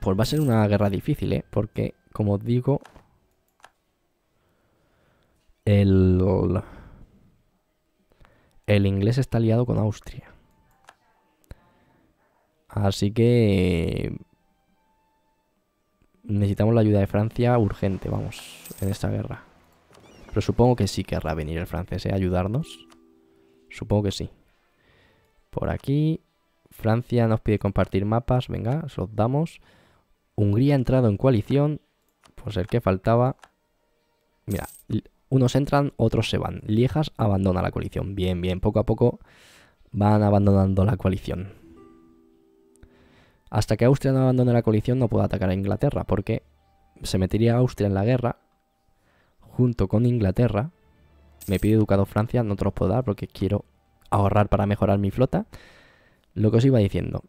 pues va a ser una guerra difícil, ¿eh? Porque, como os digo... El... El inglés está aliado con Austria. Así que... Necesitamos la ayuda de Francia urgente, vamos, en esta guerra. Pero supongo que sí querrá venir el francés, ¿eh? A ayudarnos. Supongo que sí. Por aquí. Francia nos pide compartir mapas. Venga, se los damos. Hungría ha entrado en coalición, pues el que faltaba. Mira, unos entran, otros se van. Liejas abandona la coalición. Bien, bien, poco a poco van abandonando la coalición. Hasta que Austria no abandone la coalición no puedo atacar a Inglaterra, porque se metería Austria en la guerra junto con Inglaterra. Me pide educado Francia, no te los puedo dar porque quiero ahorrar para mejorar mi flota. Lo que os iba diciendo,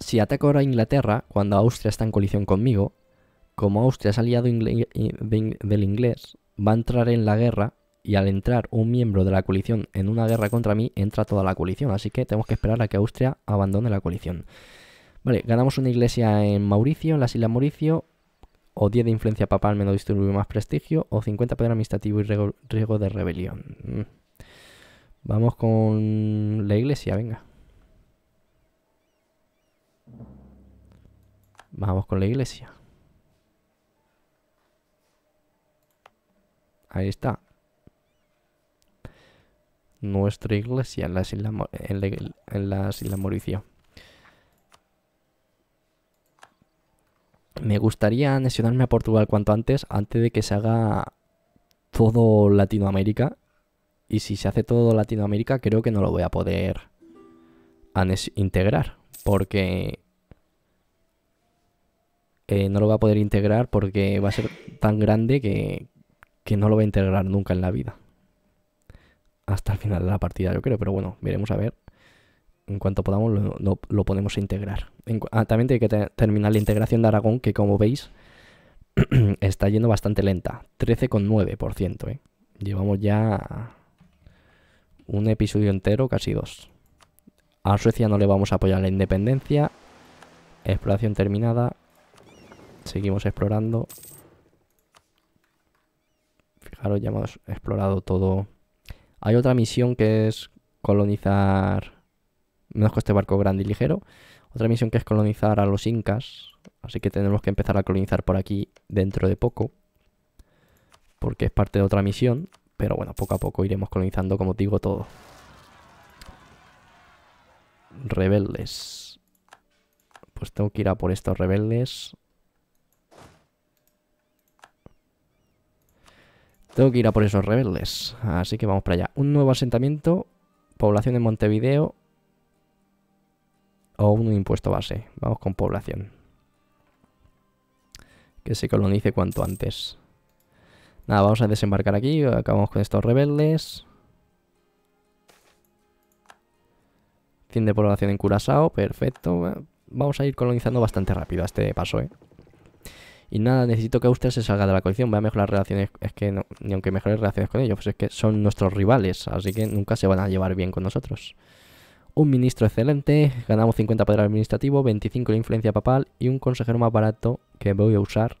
si ataco ahora a Inglaterra, cuando Austria está en coalición conmigo, como Austria es aliado del inglés, va a entrar en la guerra y al entrar un miembro de la coalición en una guerra contra mí, entra toda la coalición. Así que tenemos que esperar a que Austria abandone la coalición. Vale, ganamos una iglesia en Mauricio, en las Islas Mauricio, o 10 de influencia papal menos distribuye más prestigio, o 50 poder administrativo y riesgo de rebelión. Mm. Vamos con la iglesia, venga. Vamos con la iglesia. Ahí está. Nuestra iglesia en las Islas en, la, las Mauricio. Me gustaría anexionarme a Portugal cuanto antes, antes de que se haga todo Latinoamérica. Y si se hace todo Latinoamérica, creo que no lo voy a poder integrar. Porque eh, no lo va a poder integrar porque va a ser tan grande que, no lo va a integrar nunca en la vida. Hasta el final de la partida, yo creo. Pero bueno, veremos a ver. En cuanto podamos, lo, lo, podemos integrar. Ah, también tiene que terminar la integración de Aragón, que como veis, <clears throat> está yendo bastante lenta. 13,9%. ¿eh? Llevamos ya un episodio entero, casi dos. A Suecia no le vamos a apoyar la independencia. Exploración terminada. Seguimos explorando. Fijaros, ya hemos explorado todo. Hay otra misión que es colonizar... Menos con este barco grande y ligero. Otra misión que es colonizar a los incas. Así que tenemos que empezar a colonizar por aquí dentro de poco. Porque es parte de otra misión. Pero bueno, poco a poco iremos colonizando, como digo, todo. Rebeldes. Pues tengo que ir a por estos rebeldes. Tengo que ir a por esos rebeldes. Así que vamos para allá. Un nuevo asentamiento. Población en Montevideo. O un impuesto base. Vamos con población. Que se colonice cuanto antes. Nada, vamos a desembarcar aquí. Acabamos con estos rebeldes. 100 de población en Curazao. Perfecto. Vamos a ir colonizando bastante rápido a este paso, ¿eh? Y nada, necesito que usted se salga de la coalición. Voy a mejorar relaciones. Es que ni aunque mejore relaciones con ellos, pues es que son nuestros rivales. Así que nunca se van a llevar bien con nosotros. Un ministro excelente. Ganamos 50 poder administrativo, 25 de influencia papal y un consejero más barato que voy a usar.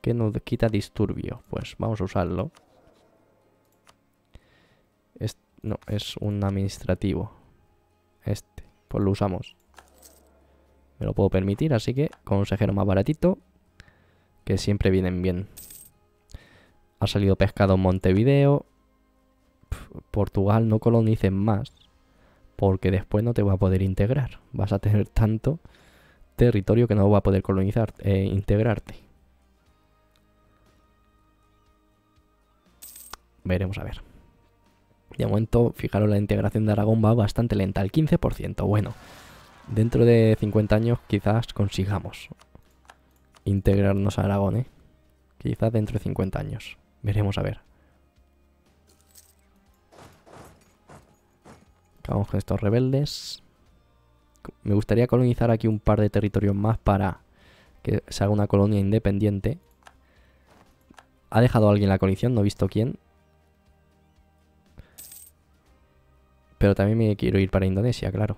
Que nos quita disturbio. Pues vamos a usarlo. no, es un administrativo. Este. Pues lo usamos. Me lo puedo permitir, así que consejero más baratito que siempre vienen bien. Ha salido pescado en Montevideo. Portugal no colonicen más, porque después no te va a poder integrar. Vas a tener tanto territorio que no va a poder colonizar, eh, integrarte. Veremos a ver. De momento, fijaros, la integración de Aragón va bastante lenta, al 15%. Bueno, dentro de 50 años quizás consigamos integrarnos a Aragón, ¿eh? Quizás dentro de 50 años. Veremos a ver. Acabamos con estos rebeldes. Me gustaría colonizar aquí un par de territorios más para que se haga una colonia independiente. ¿Ha dejado alguien la colisión? No he visto quién. Pero también me quiero ir para Indonesia, claro.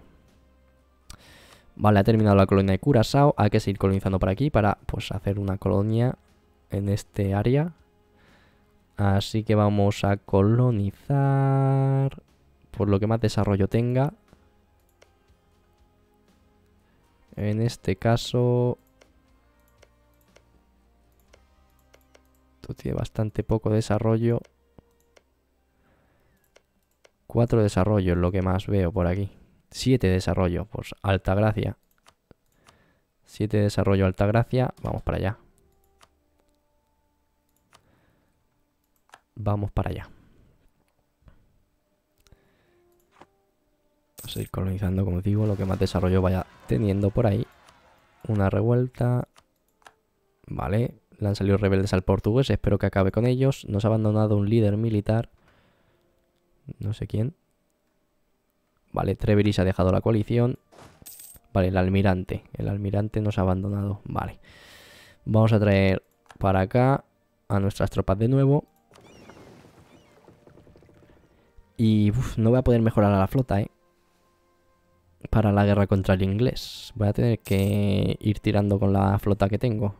Vale, ha terminado la colonia de Curaçao, Hay que seguir colonizando por aquí para pues, hacer una colonia en este área. Así que vamos a colonizar por lo que más desarrollo tenga. En este caso... Esto tiene bastante poco desarrollo. Cuatro desarrollos, lo que más veo por aquí. 7 desarrollo, pues alta gracia. 7 desarrollo, alta gracia. Vamos para allá. Vamos para allá. Vamos a ir colonizando, como digo, lo que más desarrollo vaya teniendo por ahí. Una revuelta. Vale, le han salido rebeldes al portugués, espero que acabe con ellos. Nos ha abandonado un líder militar. No sé quién. Vale, Treveris ha dejado la coalición. Vale, el almirante. El almirante nos ha abandonado. Vale. Vamos a traer para acá a nuestras tropas de nuevo. Y no voy a poder mejorar a la flota, ¿eh? Para la guerra contra el inglés. Voy a tener que ir tirando con la flota que tengo.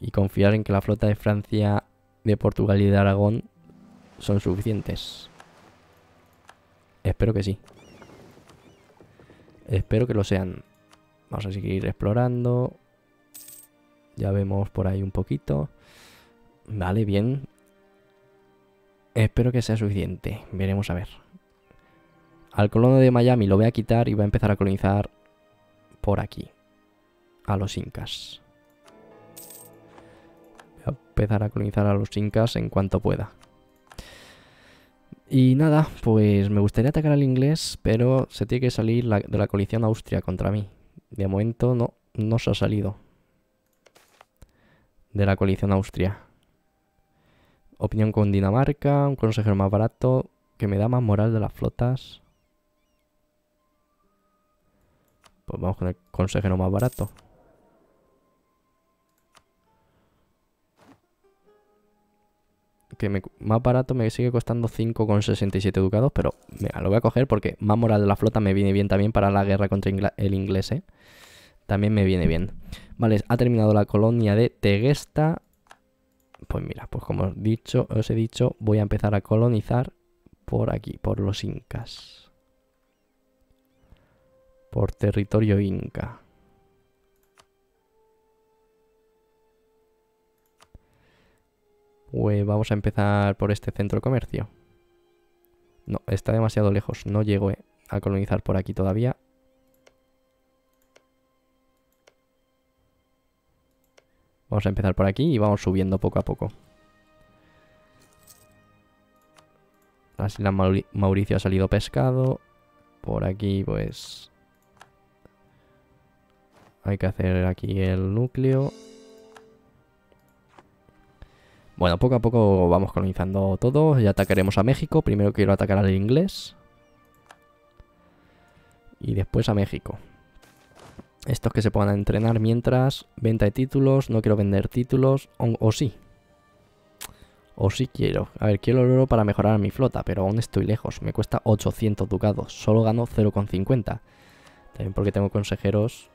Y confiar en que la flota de Francia, de Portugal y de Aragón son suficientes. Espero que sí. Espero que lo sean. Vamos a seguir explorando. Ya vemos por ahí un poquito. Vale, bien. Espero que sea suficiente. Veremos a ver. Al colono de Miami lo voy a quitar y voy a empezar a colonizar por aquí. A los incas. Voy a empezar a colonizar a los incas en cuanto pueda. Y nada, pues me gustaría atacar al inglés, pero se tiene que salir de la coalición Austria contra mí. De momento no, no se ha salido de la coalición Austria. Opinión con Dinamarca, un consejero más barato que me da más moral de las flotas. Pues vamos con el consejero más barato. que más barato me sigue costando 5,67 ducados, pero mira, lo voy a coger porque más moral de la flota me viene bien también para la guerra contra el inglés, ¿eh? También me viene bien. Vale, ha terminado la colonia de Tegesta. Pues mira, pues como dicho, os he dicho, voy a empezar a colonizar por aquí, por los incas. Por territorio inca. Pues vamos a empezar por este centro comercio. No, está demasiado lejos. No llego eh, a colonizar por aquí todavía. Vamos a empezar por aquí y vamos subiendo poco a poco. La la Mauricio ha salido pescado. Por aquí, pues... Hay que hacer aquí el núcleo. Bueno, poco a poco vamos colonizando todo. Y atacaremos a México. Primero quiero atacar al inglés. Y después a México. Estos que se puedan entrenar mientras. Venta de títulos. No quiero vender títulos. O, sí. O sí quiero. A ver, quiero el oro para mejorar mi flota. Pero aún estoy lejos. Me cuesta 800 ducados. Solo gano 0,50. También porque tengo consejeros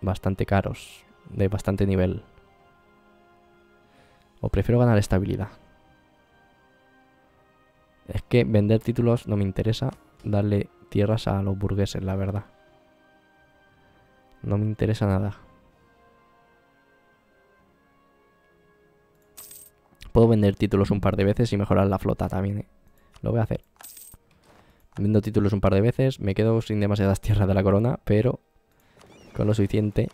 bastante caros. De bastante nivel o prefiero ganar estabilidad. Es que vender títulos no me interesa darle tierras a los burgueses, la verdad. No me interesa nada. Puedo vender títulos un par de veces y mejorar la flota también. ¿eh? Lo voy a hacer. Vendo títulos un par de veces. Me quedo sin demasiadas tierras de la corona, pero con lo suficiente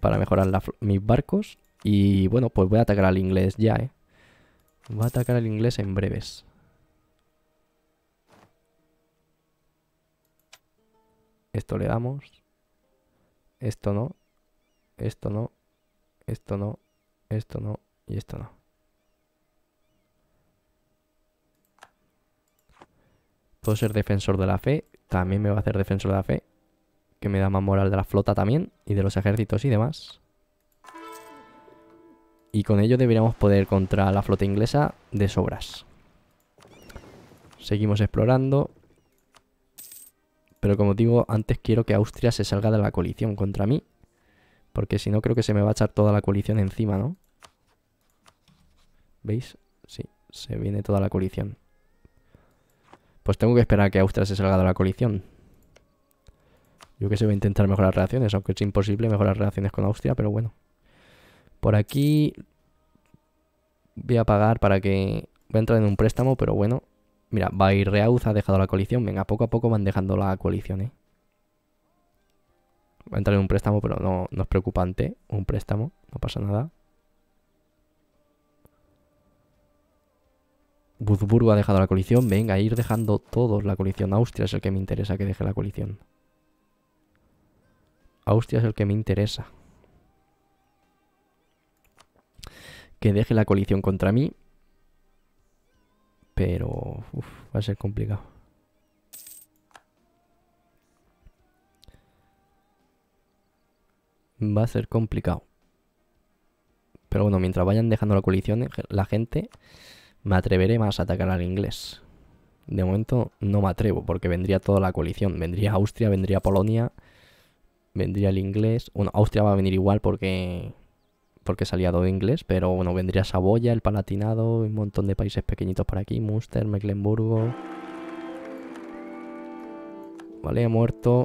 para mejorar mis barcos y bueno, pues voy a atacar al inglés ya, ¿eh? Voy a atacar al inglés en breves. Esto le damos. Esto no. Esto no. Esto no. Esto no. Y esto no. Puedo ser defensor de la fe. También me va a hacer defensor de la fe. Que me da más moral de la flota también. Y de los ejércitos y demás y con ello deberíamos poder contra la flota inglesa de sobras. Seguimos explorando. Pero como digo, antes quiero que Austria se salga de la coalición contra mí. Porque si no creo que se me va a echar toda la coalición encima, ¿no? ¿Veis? Sí, se viene toda la coalición. Pues tengo que esperar a que Austria se salga de la coalición. Yo que sé, voy a intentar mejorar relaciones, aunque es imposible mejorar relaciones con Austria, pero bueno. Por aquí voy a pagar para que... Voy a entrar en un préstamo, pero bueno. Mira, Bayreuth ha dejado la coalición. Venga, poco a poco van dejando la coalición, ¿eh? Va a entrar en un préstamo, pero no, es preocupante. Un préstamo, no pasa nada. Buzburgo ha dejado la coalición. Venga, ir dejando todos la coalición. Austria es el que me interesa que deje la coalición. Austria es el que me interesa. que deje la coalición contra mí. Pero va a ser complicado. Va a ser complicado. Pero bueno, mientras vayan dejando la coalición, eh, la gente, me atreveré más a atacar al inglés. De momento no me atrevo, porque vendría toda la coalición. Vendría Austria, vendría Polonia, vendría el inglés. Bueno, Austria va a venir igual porque porque salía todo inglés, pero bueno, vendría Saboya, el Palatinado, un montón de países pequeñitos por aquí, Munster, Mecklenburgo. Vale, ha muerto.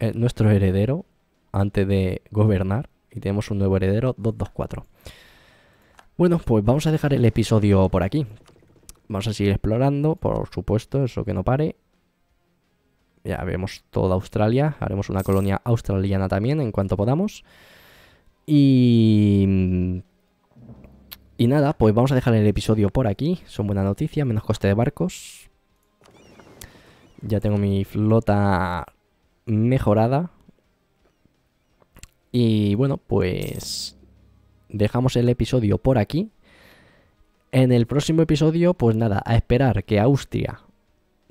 Eh, nuestro heredero, antes de gobernar, y tenemos un nuevo heredero, 224. Bueno, pues vamos a dejar el episodio por aquí. Vamos a seguir explorando, por supuesto, eso que no pare ya vemos toda Australia, haremos una colonia australiana también en cuanto podamos. Y... Y nada, pues vamos a dejar el episodio por aquí. Son buenas noticias, menos coste de barcos. Ya tengo mi flota mejorada. Y bueno, pues dejamos el episodio por aquí. En el próximo episodio, pues nada, a esperar que Austria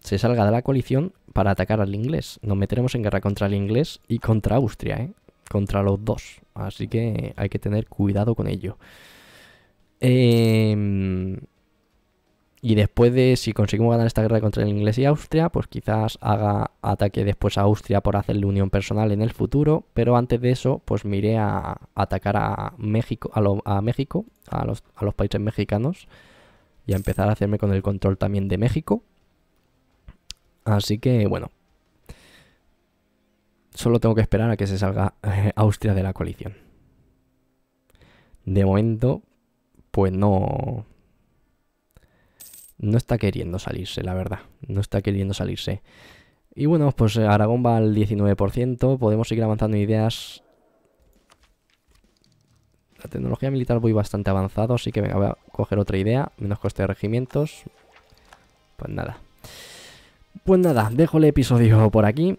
se salga de la coalición para atacar al inglés. Nos meteremos en guerra contra el inglés y contra Austria, ¿eh? Contra los dos. Así que hay que tener cuidado con ello. Em, y después de si conseguimos ganar esta guerra contra el inglés y Austria, pues quizás haga ataque después a Austria por hacerle unión personal en el futuro, pero antes de eso, pues miré a atacar a México, a, México, a los, a los países mexicanos y a empezar a hacerme con el control también de México Así que bueno, solo tengo que esperar a que se salga eh, Austria de la coalición. De momento, pues no... No está queriendo salirse, la verdad. No está queriendo salirse. Y bueno, pues eh, Aragón va al 19%. Podemos seguir avanzando ideas. La tecnología militar voy bastante avanzado, así que venga, voy a coger otra idea. Menos coste de regimientos. Pues nada. Pues nada, dejo el episodio por aquí.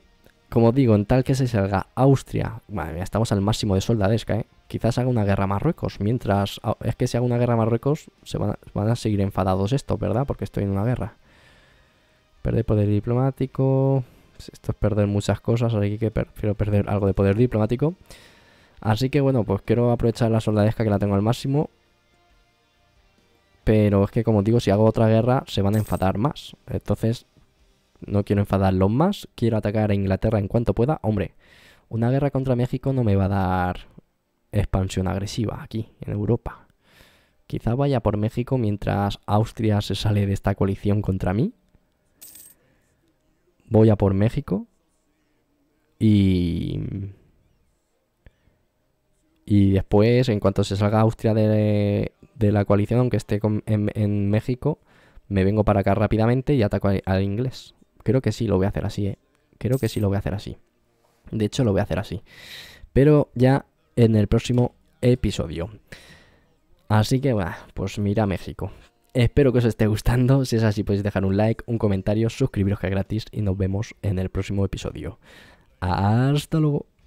Como digo, en tal que se salga Austria, madre mía, estamos al máximo de soldadesca, ¿eh? Quizás haga una guerra Marruecos. Mientras ah, es que si haga una guerra Marruecos, se van a, seguir enfadados esto, ¿verdad? Porque estoy en una guerra. Perder poder diplomático. Esto es perder muchas cosas, así que prefiero perder algo de poder diplomático. Así que bueno, pues quiero aprovechar la soldadesca que la tengo al máximo. Pero es que como digo, si hago otra guerra, se van a enfadar más. Entonces no quiero enfadarlos más, quiero atacar a Inglaterra en cuanto pueda. Hombre, una guerra contra México no me va a dar expansión agresiva aquí, en Europa. Quizá vaya por México mientras Austria se sale de esta coalición contra mí. Voy a por México. Y... Y después, en cuanto se salga Austria de, la coalición, aunque esté en, en México, me vengo para acá rápidamente y ataco al inglés. Creo que sí lo voy a hacer así, ¿eh? Creo que sí lo voy a hacer así. De hecho, lo voy a hacer así. Pero ya en el próximo episodio. Así que, bueno, pues mira México. Espero que os esté gustando. Si es así, podéis dejar un like, un comentario, suscribiros que es gratis y nos vemos en el próximo episodio. Hasta luego.